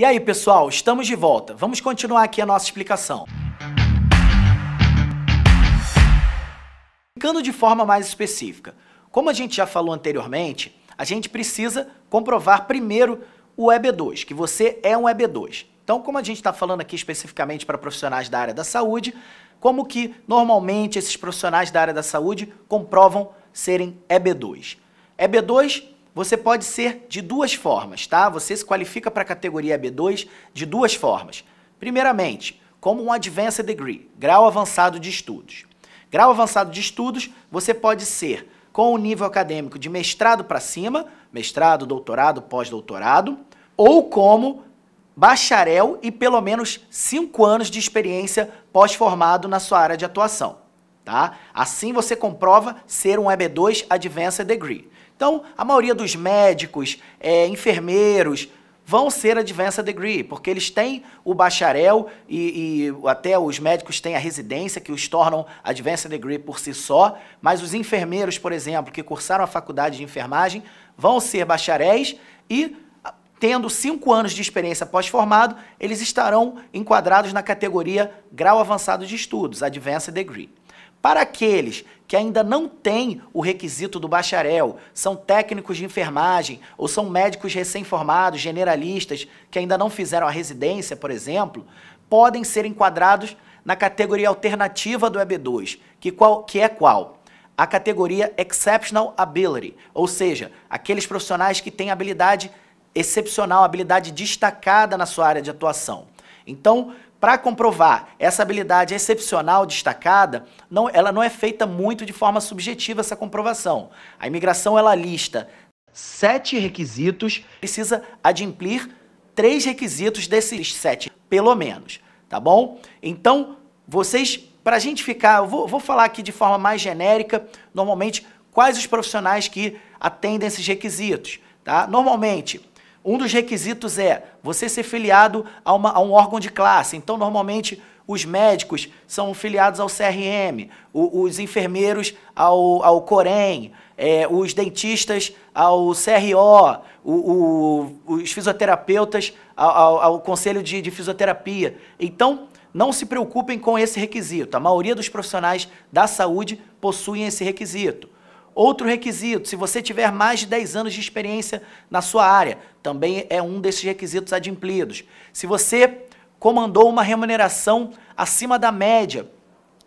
E aí, pessoal, estamos de volta. Vamos continuar aqui a nossa explicação. Ficando de forma mais específica. Como a gente já falou anteriormente, a gente precisa comprovar primeiro o EB2, que você é um EB2. Então, como a gente está falando aqui especificamente para profissionais da área da saúde, como que normalmente esses profissionais da área da saúde comprovam serem EB2? EB2 você pode ser de duas formas, tá? Você se qualifica para a categoria B2 de duas formas. Primeiramente, como um Advanced Degree, grau avançado de estudos. Grau avançado de estudos, você pode ser com o nível acadêmico de mestrado para cima, mestrado, doutorado, pós-doutorado, ou como bacharel e pelo menos cinco anos de experiência pós-formado na sua área de atuação. Tá? Assim você comprova ser um EB2 Advanced Degree. Então, a maioria dos médicos, é, enfermeiros, vão ser advanced degree, porque eles têm o bacharel e, e, até os médicos têm a residência que os tornam advanced degree por si só, mas os enfermeiros, por exemplo, que cursaram a faculdade de enfermagem, vão ser bacharéis e tendo cinco anos de experiência pós-formado, eles estarão enquadrados na categoria grau avançado de estudos, advanced degree. Para aqueles que ainda não têm o requisito do bacharel, são técnicos de enfermagem ou são médicos recém-formados, generalistas, que ainda não fizeram a residência, por exemplo, podem ser enquadrados na categoria alternativa do EB2, que, qual, que é qual? A categoria Exceptional Ability, ou seja, aqueles profissionais que têm habilidade excepcional, habilidade destacada na sua área de atuação. Então, para comprovar essa habilidade excepcional destacada, não, ela não é feita muito de forma subjetiva essa comprovação. A imigração ela lista sete requisitos, precisa adimplir três requisitos desses sete, pelo menos, tá bom? Então, vocês, para a gente ficar, eu vou, vou falar aqui de forma mais genérica, normalmente, quais os profissionais que atendem esses requisitos, tá? Normalmente, um dos requisitos é você ser filiado a, uma, a um órgão de classe. Então, normalmente, os médicos são filiados ao CRM, os, os enfermeiros ao, ao é, os dentistas ao CRO, o, o, os fisioterapeutas ao, ao, ao Conselho de, de Fisioterapia. Então, não se preocupem com esse requisito. A maioria dos profissionais da saúde possuem esse requisito. Outro requisito, se você tiver mais de 10 anos de experiência na sua área, também é um desses requisitos adimplidos. Se você comandou uma remuneração acima da média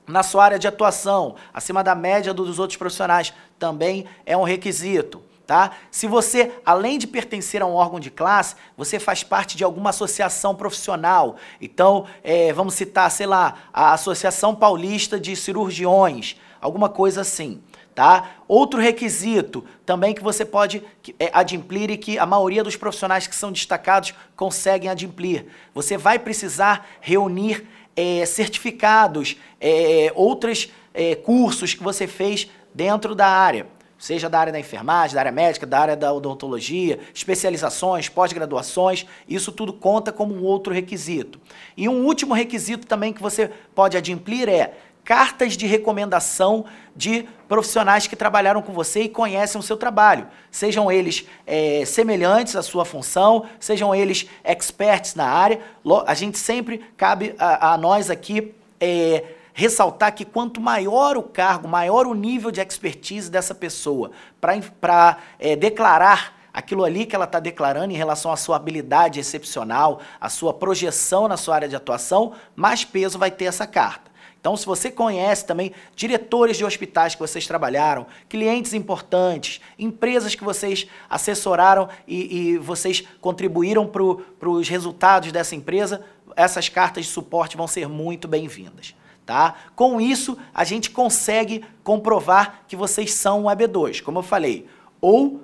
na sua área de atuação, acima da média dos outros profissionais, também é um requisito. Tá? Se você, além de pertencer a um órgão de classe, você faz parte de alguma associação profissional. Então, é, vamos citar, sei lá, a Associação Paulista de Cirurgiões, alguma coisa assim tá? Outro requisito também que você pode é, adimplir e que a maioria dos profissionais que são destacados conseguem adimplir. Você vai precisar reunir é, certificados, é, outros é, cursos que você fez dentro da área seja da área da enfermagem, da área médica, da área da odontologia, especializações, pós-graduações, isso tudo conta como um outro requisito. E um último requisito também que você pode adimplir é cartas de recomendação de profissionais que trabalharam com você e conhecem o seu trabalho. Sejam eles é, semelhantes à sua função, sejam eles experts na área. A gente sempre cabe a, a nós aqui é, ressaltar que quanto maior o cargo, maior o nível de expertise dessa pessoa para é, declarar aquilo ali que ela está declarando em relação à sua habilidade excepcional, à sua projeção na sua área de atuação, mais peso vai ter essa carta. Então, se você conhece também diretores de hospitais que vocês trabalharam, clientes importantes, empresas que vocês assessoraram e, e vocês contribuíram para os resultados dessa empresa, essas cartas de suporte vão ser muito bem-vindas. Tá? Com isso, a gente consegue comprovar que vocês são um AB2, como eu falei, ou uh,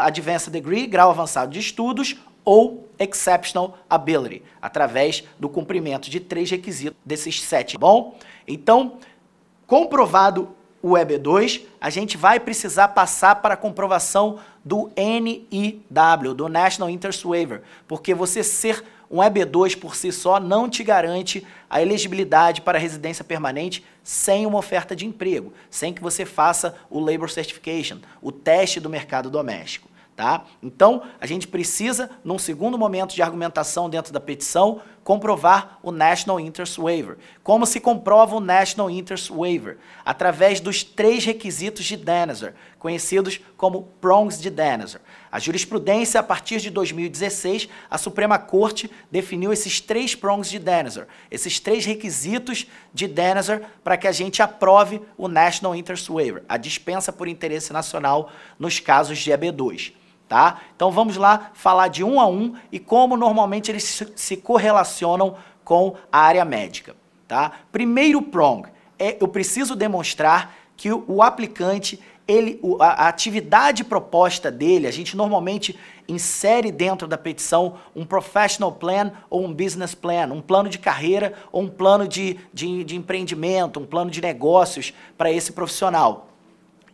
Advanced Degree, grau avançado de estudos, ou exceptional ability, através do cumprimento de três requisitos desses sete, tá bom? Então, comprovado o EB2, a gente vai precisar passar para a comprovação do NIW, do National Interest Waiver, porque você ser um EB2 por si só não te garante a elegibilidade para residência permanente sem uma oferta de emprego, sem que você faça o Labor Certification, o teste do mercado doméstico. Tá? Então, a gente precisa, num segundo momento de argumentação dentro da petição, comprovar o National Interest Waiver. Como se comprova o National Interest Waiver? Através dos três requisitos de Denizer, conhecidos como prongs de Denizer. A jurisprudência, a partir de 2016, a Suprema Corte definiu esses três prongs de Denizer, esses três requisitos de Denizer para que a gente aprove o National Interest Waiver, a dispensa por interesse nacional nos casos de EB2 tá? Então vamos lá falar de um a um e como normalmente eles se correlacionam com a área médica, tá? Primeiro prong é eu preciso demonstrar que o aplicante ele, a atividade proposta dele, a gente normalmente insere dentro da petição um professional plan ou um business plan, um plano de carreira ou um plano de, de, de empreendimento, um plano de negócios para esse profissional.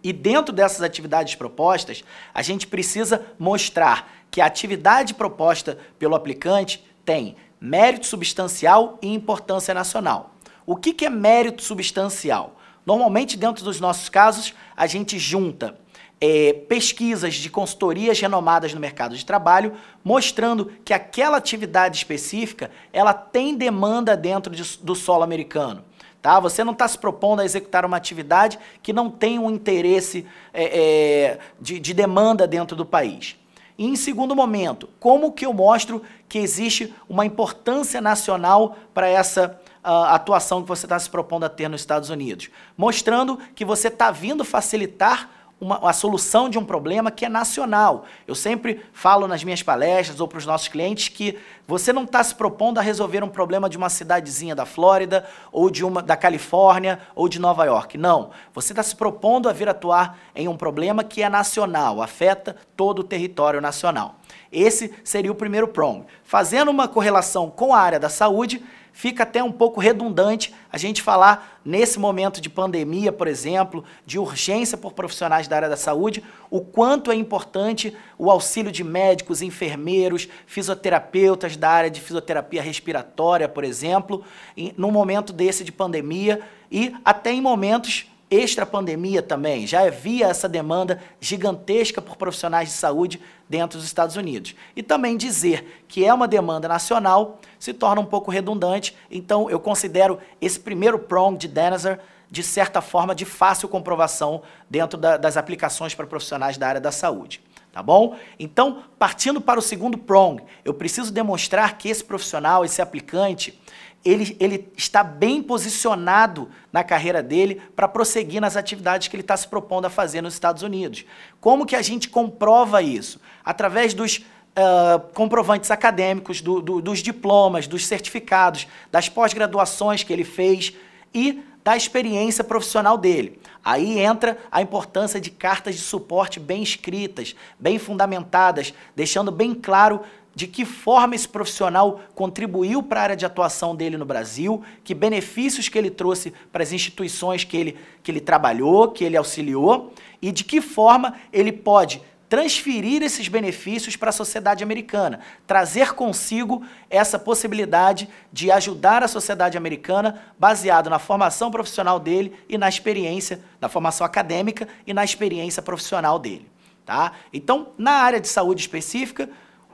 E dentro dessas atividades propostas, a gente precisa mostrar que a atividade proposta pelo aplicante tem mérito substancial e importância nacional. O que, é mérito substancial? Normalmente, dentro dos nossos casos, a gente junta é, pesquisas de consultorias renomadas no mercado de trabalho, mostrando que aquela atividade específica ela tem demanda dentro de, do solo americano. Tá? Você não está se propondo a executar uma atividade que não tem um interesse é, é, de, de demanda dentro do país. E em segundo momento, como que eu mostro que existe uma importância nacional para essa atuação que você está se propondo a ter nos Estados Unidos, mostrando que você está vindo facilitar uma, a solução de um problema que é nacional. Eu sempre falo nas minhas palestras ou para os nossos clientes que você não está se propondo a resolver um problema de uma cidadezinha da Flórida ou de uma da Califórnia ou de Nova York. Não. Você está se propondo a vir atuar em um problema que é nacional, afeta todo o território nacional. Esse seria o primeiro prong. Fazendo uma correlação com a área da saúde, fica até um pouco redundante a gente falar nesse momento de pandemia, por exemplo, de urgência por profissionais da área da saúde, o quanto é importante o auxílio de médicos, enfermeiros, fisioterapeutas da área de fisioterapia respiratória, por exemplo, em, num momento desse de pandemia e até em momentos extra pandemia também, já havia essa demanda gigantesca por profissionais de saúde dentro dos Estados Unidos. E também dizer que é uma demanda nacional se torna um pouco redundante, então eu considero esse primeiro prong de Denizer de certa forma de fácil comprovação dentro da, das aplicações para profissionais da área da saúde. Tá bom? Então, partindo para o segundo prong, eu preciso demonstrar que esse profissional, esse aplicante, ele, ele está bem posicionado na carreira dele para prosseguir nas atividades que ele está se propondo a fazer nos Estados Unidos. Como que a gente comprova isso? Através dos Uh, comprovantes acadêmicos, do, do, dos diplomas, dos certificados, das pós-graduações que ele fez e da experiência profissional dele. Aí entra a importância de cartas de suporte bem escritas, bem fundamentadas, deixando bem claro de que forma esse profissional contribuiu para a área de atuação dele no Brasil, que benefícios que ele trouxe para as instituições que ele, que ele trabalhou, que ele auxiliou, e de que forma ele pode transferir esses benefícios para a sociedade americana, trazer consigo essa possibilidade de ajudar a sociedade americana baseado na formação profissional dele e na experiência, na formação acadêmica e na experiência profissional dele. Tá? Então, na área de saúde específica,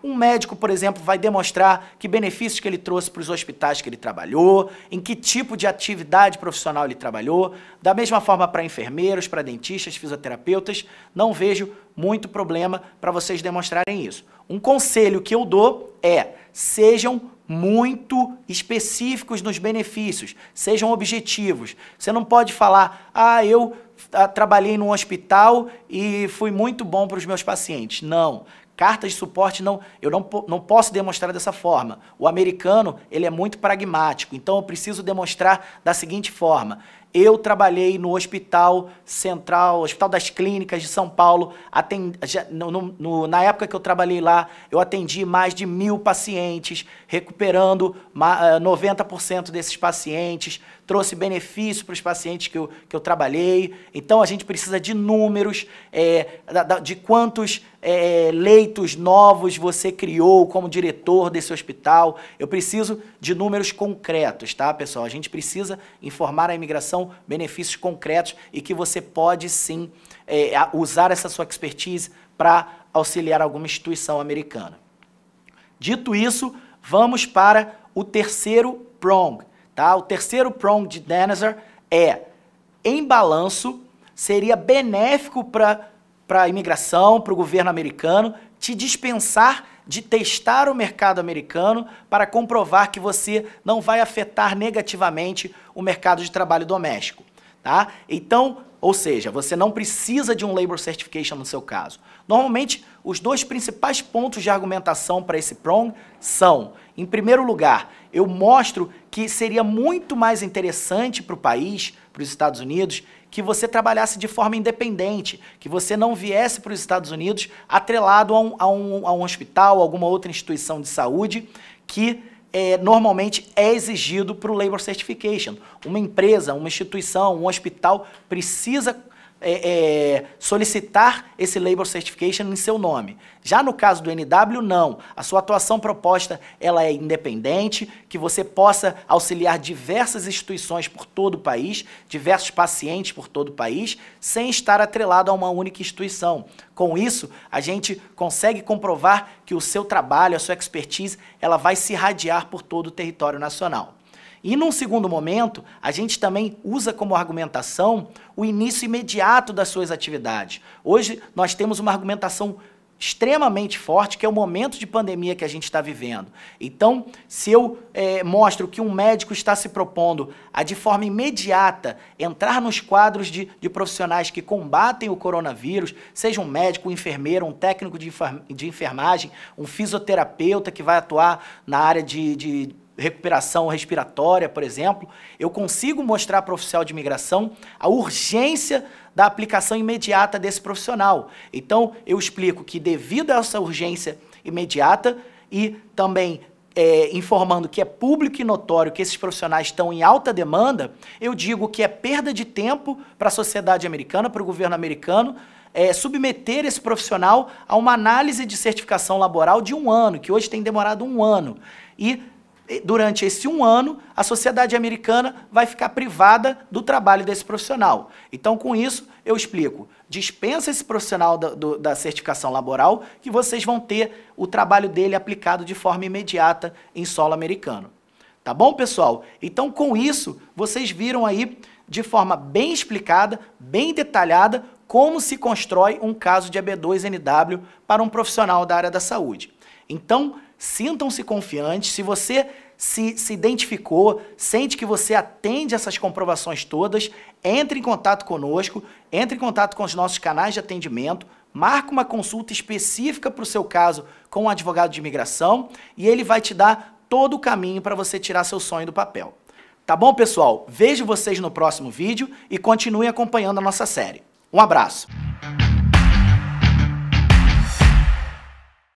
um médico, por exemplo, vai demonstrar que benefícios que ele trouxe para os hospitais que ele trabalhou, em que tipo de atividade profissional ele trabalhou. Da mesma forma para enfermeiros, para dentistas, fisioterapeutas, não vejo muito problema para vocês demonstrarem isso. Um conselho que eu dou é: sejam muito específicos nos benefícios, sejam objetivos. Você não pode falar, ah, eu ah, trabalhei num hospital e fui muito bom para os meus pacientes. Não. Cartas de suporte não, eu não, não posso demonstrar dessa forma. O americano, ele é muito pragmático, então eu preciso demonstrar da seguinte forma. Eu trabalhei no Hospital Central, Hospital das Clínicas de São Paulo. Atend... No, no, na época que eu trabalhei lá, eu atendi mais de mil pacientes, recuperando 90% eh, desses pacientes. Trouxe benefício para os pacientes que eu, que eu trabalhei. Então a gente precisa de números, é, de quantos é, é, leitos novos você criou como diretor desse hospital? Eu preciso de números concretos, tá, pessoal? A gente precisa informar a imigração benefícios concretos e que você pode sim é, usar essa sua expertise para auxiliar alguma instituição americana. Dito isso, vamos para o terceiro prong, tá? O terceiro prong de Denizer é em balanço seria benéfico para para a imigração, para o governo americano, te dispensar de testar o mercado americano para comprovar que você não vai afetar negativamente o mercado de trabalho doméstico. Tá? Então, ou seja, você não precisa de um Labor Certification no seu caso. Normalmente, os dois principais pontos de argumentação para esse PRONG são, em primeiro lugar, eu mostro que seria muito mais interessante para o país, para os Estados Unidos, que você trabalhasse de forma independente, que você não viesse para os Estados Unidos atrelado a um, a um, a um hospital, alguma outra instituição de saúde que é, normalmente é exigido para o Labor Certification. Uma empresa, uma instituição, um hospital precisa é, é, solicitar esse Labor Certification em seu nome. Já no caso do NW, não. A sua atuação proposta ela é independente, que você possa auxiliar diversas instituições por todo o país, diversos pacientes por todo o país, sem estar atrelado a uma única instituição. Com isso, a gente consegue comprovar que o seu trabalho, a sua expertise, ela vai se irradiar por todo o território nacional. E num segundo momento, a gente também usa como argumentação o início imediato das suas atividades. Hoje nós temos uma argumentação extremamente forte, que é o momento de pandemia que a gente está vivendo. Então, se eu é, mostro que um médico está se propondo a, de forma imediata, entrar nos quadros de, de profissionais que combatem o coronavírus, seja um médico, um enfermeiro, um técnico de, de enfermagem, um fisioterapeuta que vai atuar na área de, de recuperação respiratória, por exemplo, eu consigo mostrar para o oficial de imigração a urgência da aplicação imediata desse profissional. Então, eu explico que devido a essa urgência imediata e também é, informando que é público e notório que esses profissionais estão em alta demanda, eu digo que é perda de tempo para a sociedade americana, para o governo americano, é, submeter esse profissional a uma análise de certificação laboral de um ano, que hoje tem demorado um ano. E durante esse um ano, a sociedade americana vai ficar privada do trabalho desse profissional. Então, com isso, eu explico. Dispensa esse profissional da, do, da certificação laboral, que vocês vão ter o trabalho dele aplicado de forma imediata em solo americano. Tá bom, pessoal? Então, com isso, vocês viram aí de forma bem explicada, bem detalhada, como se constrói um caso de AB2NW para um profissional da área da saúde. Então, Sintam-se confiantes. Se você se, se, identificou, sente que você atende essas comprovações todas, entre em contato conosco, entre em contato com os nossos canais de atendimento, marque uma consulta específica para o seu caso com o um advogado de imigração e ele vai te dar todo o caminho para você tirar seu sonho do papel. Tá bom, pessoal? Vejo vocês no próximo vídeo e continue acompanhando a nossa série. Um abraço!